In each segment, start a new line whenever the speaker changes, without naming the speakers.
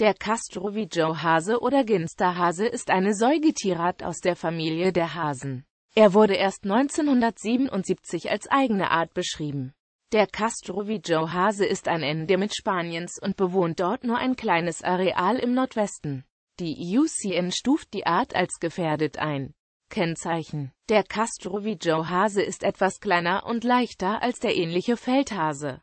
Der Castrovijo-Hase oder Ginsterhase ist eine Säugetierart aus der Familie der Hasen. Er wurde erst 1977 als eigene Art beschrieben. Der Castrovijo-Hase ist ein Endemit Spaniens und bewohnt dort nur ein kleines Areal im Nordwesten. Die UCN stuft die Art als gefährdet ein. Kennzeichen Der Castrovijo-Hase ist etwas kleiner und leichter als der ähnliche Feldhase.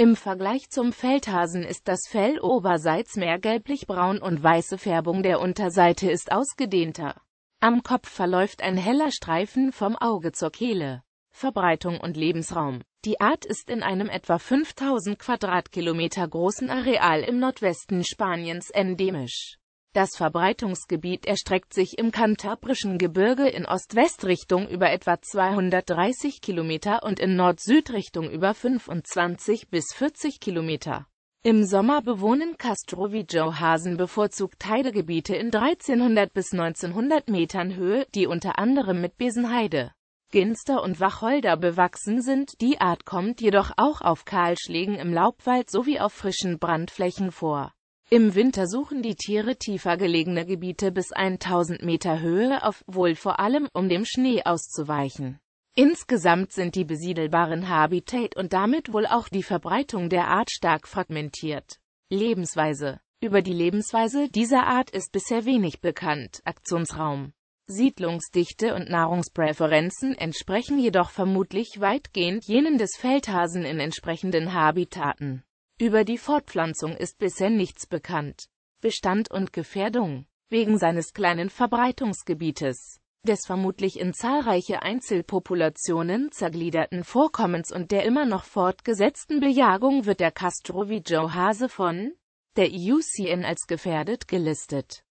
Im Vergleich zum Feldhasen ist das Fell oberseits mehr gelblich-braun und weiße Färbung der Unterseite ist ausgedehnter. Am Kopf verläuft ein heller Streifen vom Auge zur Kehle. Verbreitung und Lebensraum Die Art ist in einem etwa 5000 Quadratkilometer großen Areal im Nordwesten Spaniens endemisch. Das Verbreitungsgebiet erstreckt sich im Kantabrischen Gebirge in Ost-West-Richtung über etwa 230 Kilometer und in Nord-Süd-Richtung über 25 bis 40 Kilometer. Im Sommer bewohnen Castroviggio-Hasen bevorzugt Heidegebiete in 1300 bis 1900 Metern Höhe, die unter anderem mit Besenheide, Ginster und Wacholder bewachsen sind. Die Art kommt jedoch auch auf Kahlschlägen im Laubwald sowie auf frischen Brandflächen vor. Im Winter suchen die Tiere tiefer gelegene Gebiete bis 1000 Meter Höhe auf, wohl vor allem, um dem Schnee auszuweichen. Insgesamt sind die besiedelbaren Habitat und damit wohl auch die Verbreitung der Art stark fragmentiert. Lebensweise Über die Lebensweise dieser Art ist bisher wenig bekannt. Aktionsraum Siedlungsdichte und Nahrungspräferenzen entsprechen jedoch vermutlich weitgehend jenen des Feldhasen in entsprechenden Habitaten. Über die Fortpflanzung ist bisher nichts bekannt. Bestand und Gefährdung Wegen seines kleinen Verbreitungsgebietes, des vermutlich in zahlreiche Einzelpopulationen zergliederten Vorkommens und der immer noch fortgesetzten Bejagung wird der Castrovijo-Hase von der IUCN als gefährdet gelistet.